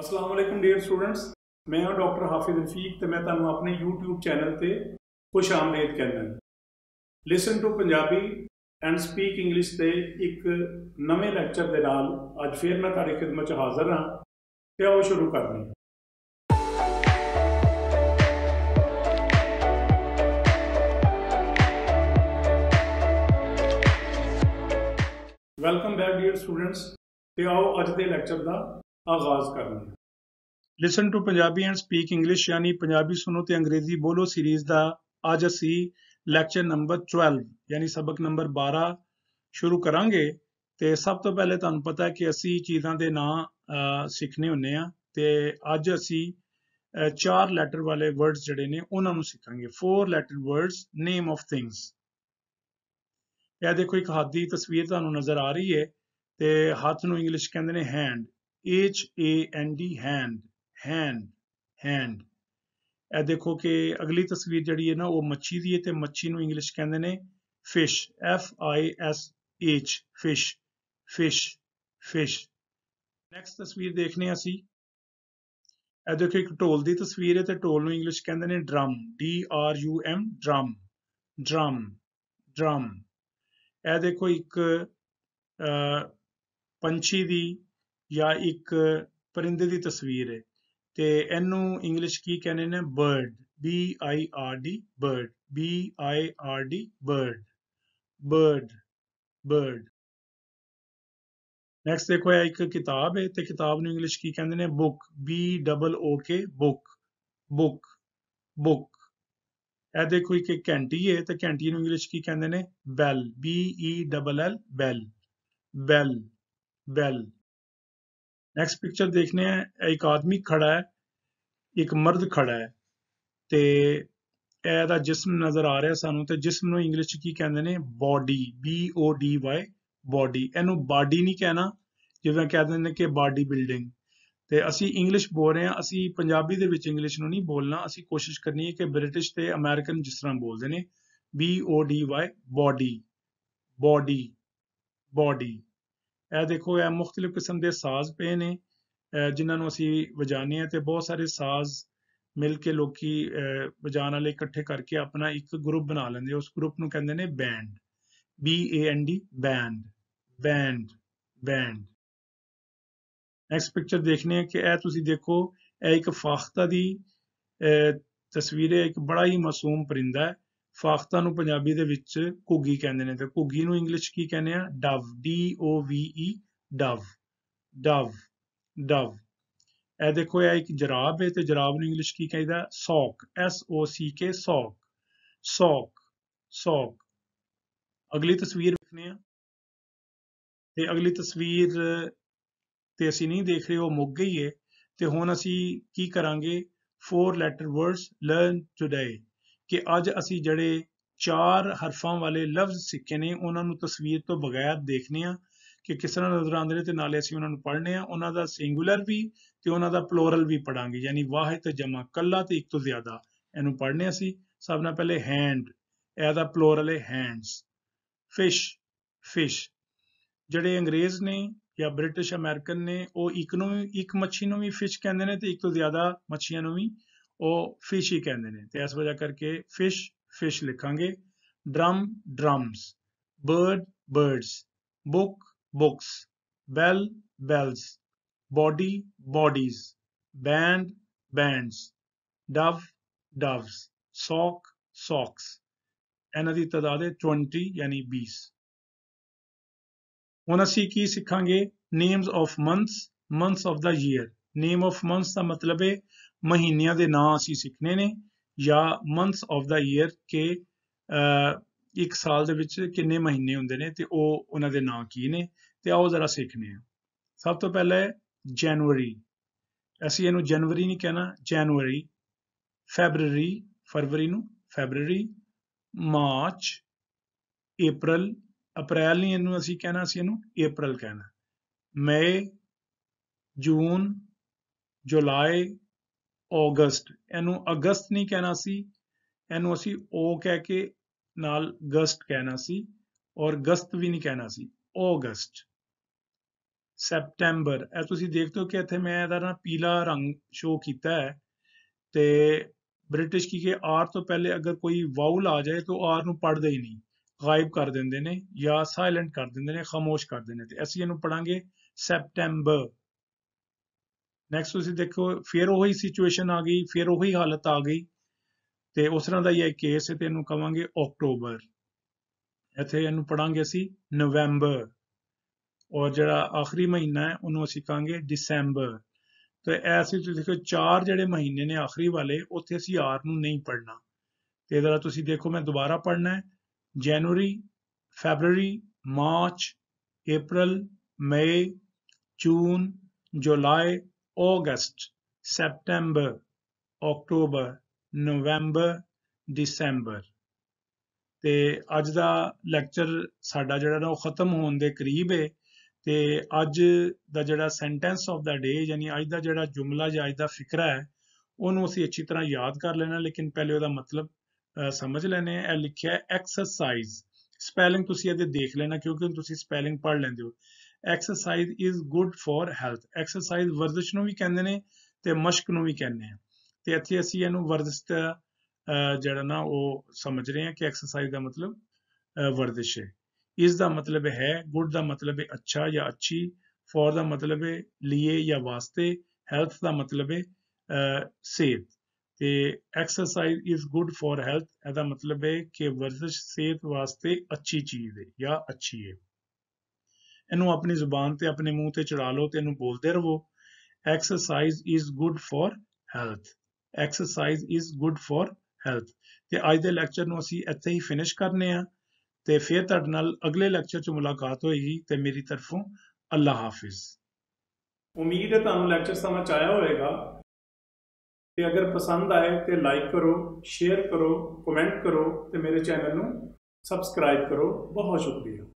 ਅਸਲਾਮ ਵਾਲੇਕਮ dear students ਮੈਂ ਹਾਂ ਡਾਕਟਰ ਹਾਫਿਜ਼ ਰਫੀਕ ਤੇ ਮੈਂ ਤੁਹਾਨੂੰ ਆਪਣੇ YouTube ਚੈਨਲ ਤੇ ਖੁਸ਼ ਆਮਦੀਦ ਕਹਿੰਦਾ listen to Punjabi and speak English ਤੇ ਇੱਕ ਨਵੇਂ ਲੈਕਚਰ ਦੇ ਨਾਲ ਅੱਜ ਫੇਰ ਮੈਂ ਤੁਹਾਡੀ ਖਿਦਮਤ 'ਚ ਹਾਜ਼ਰ ਹਾਂ ਤੇ ਆਓ ਸ਼ੁਰੂ ਕਰਦੇ ਹਾਂ ਵੈਲਕਮ ਬੈਕ ਡੀਅਰ ਸਟੂਡੈਂਟਸ ਤੇ ਆਓ ਅੱਜ ਦੇ ਲੈਕਚਰ ਦਾ ਆਗਾਜ਼ ਕਰਨੀ ਹੈ listen to Punjabi and speak English ਯਾਨੀ ਪੰਜਾਬੀ ਸੁਣੋ ਤੇ ਅੰਗਰੇਜ਼ੀ ਬੋਲੋ ਸੀਰੀਜ਼ ਦਾ ਅੱਜ ਅਸੀਂ ਲੈਕਚਰ ਨੰਬਰ 12 ਯਾਨੀ ਸਬਕ ਨੰਬਰ 12 ਸ਼ੁਰੂ ਕਰਾਂਗੇ ਤੇ ਸਭ ਤੋਂ ਪਹਿਲੇ ਤੁਹਾਨੂੰ ਪਤਾ ਹੈ ਕਿ ਅਸੀਂ ਚੀਜ਼ਾਂ ਦੇ ਨਾਂ ਸਿੱਖਨੇ ਹੁੰਨੇ ਆ ਤੇ ਅੱਜ ਅਸੀਂ ਚਾਰ ਲੈਟਰ ਵਾਲੇ ਵਰਡਸ ਜਿਹੜੇ ਨੇ ਉਹਨਾਂ ਨੂੰ ਸਿੱਖਾਂਗੇ four letter words name of things ਇਹ ਦੇਖੋ ਇੱਕ ਹੱਥ ਦੀ ਤਸਵੀਰ ਤੁਹਾਨੂੰ ਨਜ਼ਰ ਆ ਰਹੀ ਹੈ ਤੇ ਹੱਥ ਨੂੰ ਇੰਗਲਿਸ਼ ਕਹਿੰਦੇ ਨੇ hand H A N D hand hand hand ਇਹ ਦੇਖੋ ਕਿ ਅਗਲੀ ਤਸਵੀਰ ਜਿਹੜੀ ਹੈ ਨਾ ਉਹ ਮੱਛੀ ਦੀ ਹੈ ਤੇ ਮੱਛੀ ਨੂੰ ਇੰਗਲਿਸ਼ ਕਹਿੰਦੇ ਨੇ fish F I S H fish fish fish next ਤਸਵੀਰ ਦੇਖਨੇ ਅਸੀਂ ਇਹ ਦੇਖੋ ਇੱਕ ਢੋਲ ਦੀ ਤਸਵੀਰ ਹੈ ਤੇ ਢੋਲ ਨੂੰ ਇੰਗਲਿਸ਼ ਕਹਿੰਦੇ ਨੇ drum D R U M drum drum drum ਇਹ ਦੇਖੋ ਇੱਕ ਪੰਛੀ ਦੀ ਜਾਂ ਇੱਕ ਪਰਿੰਦੇ ਦੀ ਤਸਵੀਰ ਹੈ ਤੇ ਇਹਨੂੰ ਇੰਗਲਿਸ਼ ਕੀ ਕਹਿੰਦੇ ਨੇ bird B I R D bird B I R D bird bird bird next ਦੇਖੋ ਇਹ ਇੱਕ ਕਿਤਾਬ ਹੈ ਤੇ ਕਿਤਾਬ ਨੂੰ ਇੰਗਲਿਸ਼ ਕੀ ਕਹਿੰਦੇ ਨੇ book B double O K book book book ਇਹ ਦੇਖੋ ਇੱਕ ਕੈਂਟੀ ਹੈ ਤੇ ਕੈਂਟੀ ਨੂੰ ਇੰਗਲਿਸ਼ ਕੀ ਕਹਿੰਦੇ ਨੇ bell B E double L bell bell bell next picture ਦੇਖਨੇ ਆ ਇੱਕ ਆਦਮੀ ਖੜਾ ਹੈ ਇੱਕ ਮਰਦ ਖੜਾ ਹੈ ਤੇ ਇਹਦਾ ਜਿਸਮ ਨਜ਼ਰ ਆ ਰਿਹਾ ਸਾਨੂੰ ਤੇ ਜਿਸਮ ਨੂੰ ਇੰਗਲਿਸ਼ ਚ ਕੀ ਕਹਿੰਦੇ ਨੇ body B O D Y body ਇਹਨੂੰ ਬਾਡੀ ਨਹੀਂ ਕਹਿਣਾ ਜਿਵੇਂ ਕਹਿੰਦੇ ਨੇ ਕਿ ਬਾਡੀ ਬਿਲਡਿੰਗ ਤੇ ਅਸੀਂ ਇੰਗਲਿਸ਼ ਬੋਲ ਰਹੇ ਆ ਅਸੀਂ ਪੰਜਾਬੀ ਦੇ ਵਿੱਚ ਇੰਗਲਿਸ਼ ਨੂੰ ਨਹੀਂ ਬੋਲਣਾ ਅਸੀਂ ਕੋਸ਼ਿਸ਼ ਕਰਨੀ ਹੈ ਕਿ ਬ੍ਰਿਟਿਸ਼ ਤੇ ਅਮਰੀਕਨ ਜਿਸ ਤਰ੍ਹਾਂ ਬੋਲਦੇ ਨੇ B O D Y body body body ਇਹ ਦੇਖੋ ਇਹ ਮੁxtਲਿਫ ਕਿਸਮ ਦੇ ਸਾਜ਼ ਪਏ ਨੇ ਜਿਨ੍ਹਾਂ ਨੂੰ ਅਸੀਂ ਵਜਾਣੇ ਆ ਤੇ ਬਹੁਤ ਸਾਰੇ ਸਾਜ਼ ਮਿਲ ਕੇ ਲੋਕੀ ਵਜਾਣ ਵਾਲੇ ਇਕੱਠੇ ਕਰਕੇ ਆਪਣਾ ਇੱਕ ਗਰੁੱਪ ਬਣਾ ਲੈਂਦੇ ਉਸ ਗਰੁੱਪ ਨੂੰ ਕਹਿੰਦੇ ਨੇ band B A N D band band band next picture ਦੇਖਨੇ ਆ ਕਿ ਇਹ ਤੁਸੀਂ ਦੇਖੋ ਇਹ ਇੱਕ ਫਾਖਤਾ ਦੀ ਤਸਵੀਰ ਹੈ ਇੱਕ ਬੜਾ ਹੀ ਮਾਸੂਮ ਪਰਿੰਦਾ ਹੈ ਫਾਖਤਾ ਨੂੰ ਪੰਜਾਬੀ ਦੇ ਵਿੱਚ ਘੁੱਗੀ ਕਹਿੰਦੇ ਨੇ ਤੇ ਘੁੱਗੀ ਨੂੰ ਇੰਗਲਿਸ਼ ਕੀ ਕਹਿੰਦੇ ਆ dove D O V E dove dove dove ਇਹ ਦੇਖੋ ਇਹ ਇੱਕ ਜਰਾਬ ਹੈ ਤੇ ਜਰਾਬ ਨੂੰ ਇੰਗਲਿਸ਼ ਕੀ ਕਹਿੰਦਾ ਸੌਕ ਐਸ ਓ ਸੀ ਕੇ ਸੌਕ ਸੌਕ ਸੌਕ ਅਗਲੀ ਤਸਵੀਰ ਵੇਖਨੇ ਆ ਤੇ ਅਗਲੀ ਤਸਵੀਰ ਤੇ ਅਸੀਂ ਨਹੀਂ ਦੇਖ ਰਹੇ ਉਹ ਮੁੱਕ ਗਈ ਹੈ ਤੇ ਹੁਣ ਅਸੀਂ ਕੀ ਕਰਾਂਗੇ 4 ਲੈਟਰ ਵਰਡਸ ਲਰਨ ਟੁਡੇ ਕਿ ਅੱਜ ਅਸੀਂ ਜਿਹੜੇ ਚਾਰ ਹਰਫਾਂ ਵਾਲੇ ਲਫ਼ਜ਼ ਸਿੱਖੇ ਨੇ ਉਹਨਾਂ ਨੂੰ ਤਸਵੀਰ ਤੋਂ ਬਗੈਰ ਦੇਖਨੇ ਆ ਕਿ ਕਿਸ ਤਰ੍ਹਾਂ ਨਜ਼ਰ ਆਉਂਦੇ ਨੇ ਤੇ ਨਾਲੇ ਅਸੀਂ ਉਹਨਾਂ ਨੂੰ ਪੜ੍ਹਨੇ ਆ ਉਹਨਾਂ ਦਾ ਸਿੰਗੂਲਰ ਵੀ ਤੇ ਉਹਨਾਂ ਦਾ ਪਲੋਰਲ ਵੀ ਪੜਾਂਗੇ ਯਾਨੀ ਵਾਹਿਦ ਤੇ ਜਮਾ ਕੱਲਾ ਤੇ ਇੱਕ ਤੋਂ ਜ਼ਿਆਦਾ ਇਹਨੂੰ ਪੜ੍ਹਨੇ ਆ ਅਸੀਂ ਸਭ ਨਾਲ ਪਹਿਲੇ ਹੈਂਡ ਦਾ ਪਲੋਰਲ ਹੈ ਹੈਂਡਸ ਫਿਸ਼ ਫਿਸ਼ ਜਿਹੜੇ ਅੰਗਰੇਜ਼ ਨੇ ਜਾਂ ਬ੍ਰਿਟਿਸ਼ ਅਮਰੀਕਨ ਨੇ ਉਹ ਇੱਕ ਨੂੰ ਇੱਕ ਮੱਛੀ ਨੂੰ ਵੀ ਫਿਸ਼ ਕਹਿੰਦੇ ਨੇ ਤੇ ਇੱਕ ਤੋਂ ਜ਼ਿਆਦਾ ਮੱਛੀਆਂ ਨੂੰ ਵੀ ਉਹ ਫਿਸ਼ ਹੀ ਕਹਿੰਦੇ ਨੇ ਤੇ ਇਸ ਵਜ੍ਹਾ ਕਰਕੇ ਫਿਸ਼ ਫਿਸ਼ ਲਿਖਾਂਗੇ drum drums bird birds book books bell bells body bodies band bands dove doves sock socks ਇਹਨਾਂ ਦੀ ਤਦਾਦ ਹੈ 20 ਯਾਨੀ 20 ਹੁਣ ਅਸੀਂ ਕੀ ਸਿੱਖਾਂਗੇ names of months months of the year name of months ਦਾ ਮਤਲਬ ਹੈ ਮਹੀਨਿਆਂ ਦੇ ਨਾਂ ਅਸੀਂ ਸਿੱਖਣੇ ਨੇ ਜਾਂ ਮੰਥਸ ਆਫ ਦਾ ਈਅਰ ਕਿ ਇੱਕ ਸਾਲ ਦੇ ਵਿੱਚ ਕਿੰਨੇ ਮਹੀਨੇ ਹੁੰਦੇ ਨੇ ਤੇ ਉਹ ਉਹਨਾਂ ਦੇ ਨਾਂ ਕੀ ਨੇ ਤੇ ਆਓ ਜ਼ਰਾ ਸਿੱਖਨੇ ਆ ਸਭ ਤੋਂ ਪਹਿਲਾਂ ਜਨਵਰੀ ਅਸੀਂ ਇਹਨੂੰ ਜਨਵਰੀ ਨਹੀਂ ਕਹਿਣਾ ਜਨਵਰੀ ਫੈਬਰੂਰੀ ਫਰਵਰੀ ਨੂੰ ਫੈਬਰੂਰੀ ਮਾਰਚ ਅਪ੍ਰੈਲ ਅਪ੍ਰੈਲ ਨਹੀਂ ਇਹਨੂੰ ਅਸੀਂ ਕਹਿਣਾ ਅਸੀਂ ਇਹਨੂੰ ਅਪ੍ਰੈਲ ਕਹਿਣਾ ਮਈ ਜੂਨ ਜੁਲਾਈ ਆਗਸਟ ਇਹਨੂੰ ਅਗਸਤ ਨਹੀਂ ਕਹਿਣਾ ਸੀ ਇਹਨੂੰ ਅਸੀਂ ਓ ਕਹਿ ਕੇ ਨਾਲ ਗਸਟ ਕਹਿਣਾ ਸੀ ਔਰ ਗਸਤ ਵੀ ਨਹੀਂ ਕਹਿਣਾ ਸੀ ਆਗਸਟ ਸੈਪਟੈਂਬਰ ਐ ਤੁਸੀਂ ਦੇਖਦੇ ਹੋ ਕਿ ਇੱਥੇ ਮੈਂ ਇਹਦਾ ਨਾ ਪੀਲਾ ਰੰਗ ਸ਼ੋ ਕੀਤਾ ਹੈ ਤੇ ਬ੍ਰਿਟਿਸ਼ ਕੀ ਕੇ ਆਰ ਤੋਂ ਪਹਿਲੇ ਅਗਰ ਕੋਈ ਵਾਉਲ ਆ ਜਾਏ ਤਾਂ ਆਰ ਨੂੰ ਪੜਦੇ ਹੀ ਨਹੀਂ ਗਾਇਬ ਕਰ ਦਿੰਦੇ ਨੇ ਜਾਂ ਸਾਇਲੈਂਟ ਕਰ ਦਿੰਦੇ ਨੇ ਖਾਮੋਸ਼ ਕਰ ਦਿੰਦੇ ਨੇ ਤੇ ਅਸੀਂ ਇਹਨੂੰ ਪੜਾਂਗੇ ਸੈਪਟੈਂਬਰ ਨੈਕਸਟ ਤੁਸੀਂ ਦੇਖੋ ਫਿਰ ਉਹੀ ਸਿਚੁਏਸ਼ਨ ਆ ਗਈ ਫਿਰ ਉਹੀ ਹਾਲਤ ਆ ਗਈ ਤੇ ਉਸ ਤਰ੍ਹਾਂ ਦਾ ਹੀ ਇਹ ਕੇਸ ਹੈ ਤੇ ਇਹਨੂੰ ਕਵਾਂਗੇ ਅਕਟੋਬਰ ਇੱਥੇ ਇਹਨੂੰ ਪੜਾਂਗੇ ਅਸੀਂ ਨਵੰਬਰ ਔਰ ਜਿਹੜਾ ਆਖਰੀ ਮਹੀਨਾ ਹੈ ਉਹਨੂੰ ਅਸੀਂ ਕਹਾਂਗੇ ਦਸੰਬਰ ਤੇ ਐਸੇ ਤੁਸੀਂ ਦੇਖੋ ਚਾਰ ਜਿਹੜੇ ਮਹੀਨੇ ਨੇ ਆਖਰੀ ਵਾਲੇ ਉੱਥੇ ਅਸੀਂ ਆਰ ਨੂੰ ਨਹੀਂ ਪੜਨਾ ਤੇ ਜਰਾ ਤੁਸੀਂ ਦੇਖੋ ਮੈਂ ਦੁਬਾਰਾ ਪੜਨਾ ਹੈ January February March April May June July August, September, October, November, December ਤੇ ਅੱਜ ਦਾ ਲੈਕਚਰ ਸਾਡਾ ਜਿਹੜਾ ਨਾ ਉਹ ਖਤਮ ਹੋਣ ਦੇ ਕਰੀਬ ਹੈ ਤੇ ਅੱਜ ਦਾ ਜਿਹੜਾ ਸੈਂਟੈਂਸ ਆਫ ਦਾ ਡੇ ਯਾਨੀ ਅੱਜ ਦਾ ਜਿਹੜਾ ਜੁਮਲਾ ਜਾਂ ਅੱਜ ਦਾ ਫਿਕਰਾ ਹੈ ਉਹਨੂੰ ਅਸੀਂ ਅੱਛੀ ਤਰ੍ਹਾਂ ਯਾਦ ਕਰ ਲੈਣਾ ਲੇਕਿਨ ਪਹਿਲੇ ਉਹਦਾ ਮਤਲਬ ਸਮਝ ਲੈਣੇ ਹੈ ਇਹ ਲਿਖਿਆ ਐਕਸਰਸਾਈਜ਼ ਸਪੈਲਿੰਗ ਤੁਸੀਂ ਇਹਦੇ ਦੇਖ ਲੈਣਾ ਕਿਉਂਕਿ ਤੁਸੀਂ ਸਪੈਲਿੰਗ ਪੜ੍ਹ ਲੈਂਦੇ ਹੋ exercise is good for health exercise ਵਰਜ਼ਿਸ਼ ਨੂੰ ਵੀ ਕਹਿੰਦੇ ਨੇ ਤੇ ਮਸ਼ਕ ਨੂੰ ਵੀ ਕਹਿੰਦੇ ਆ ਤੇ ਇੱਥੇ ਅਸੀਂ ਇਹਨੂੰ ਵਰਜ਼ਿਸ਼ ਦਾ ਜਿਹੜਾ ਨਾ ਉਹ ਸਮਝ ਰਹੇ ਹਾਂ ਕਿ ਐਕਸਰਸਾਈਜ਼ ਦਾ ਮਤਲਬ ਵਰਜ਼ਿਸ਼ ਹੈ ਇਸ ਦਾ ਮਤਲਬ ਹੈ ਗੁੱਡ ਦਾ ਮਤਲਬ ਹੈ ਅੱਛਾ ਜਾਂ ਅੱਛੀ ਫॉर ਦਾ ਮਤਲਬ ਹੈ ਲਈਏ ਜਾਂ ਵਾਸਤੇ ਹੈਲਥ ਦਾ ਮਤਲਬ ਹੈ ਸਿਹਤ ਤੇ exercise is good for health ਇਹਦਾ ਮਤਲਬ ਹੈ ਕਿ ਵਰਜ਼ਿਸ਼ ਸਿਹਤ ਵਾਸਤੇ ਅੱਛੀ ਚੀਜ਼ ਹੈ ਜਾਂ ਅੱਛੀ ਹੈ ਇਹਨੂੰ ਆਪਣੀ ਜ਼ੁਬਾਨ ਤੇ ਆਪਣੇ ਮੂੰਹ ਤੇ ਚੜਾ ਲਓ ਤੇ ਇਹਨੂੰ ਬੋਲਦੇ ਰਹੋ exercise is good for health exercise is good for health ਤੇ ਅੱਜ ਦੇ ਲੈਕਚਰ ਨੂੰ ਅਸੀਂ ਇੱਥੇ ਹੀ ਫਿਨਿਸ਼ ਕਰਨੇ ਆ ਤੇ ਫਿਰ ਤੁਹਾਡੇ ਨਾਲ ਅਗਲੇ ਲੈਕਚਰ 'ਚ ਮੁਲਾਕਾਤ ਹੋਏਗੀ ਤੇ ਮੇਰੀ ਤਰਫੋਂ ਅੱਲਾ ਹਾਫਿਜ਼ ਉਮੀਦ ਹੈ ਤੁਹਾਨੂੰ ਲੈਕਚਰ ਸਮਝ ਆਇਆ ਹੋਵੇਗਾ ਤੇ ਅਗਰ ਪਸੰਦ ਆਏ ਤੇ ਲਾਈਕ ਕਰੋ ਸ਼ੇਅਰ ਕਰੋ ਕਮੈਂਟ ਕਰੋ ਤੇ ਮੇਰੇ ਚੈਨਲ ਨੂੰ ਸਬਸਕ੍ਰਾਈਬ ਕਰੋ ਬਹੁਤ ਸ਼ੁਕਰੀਆ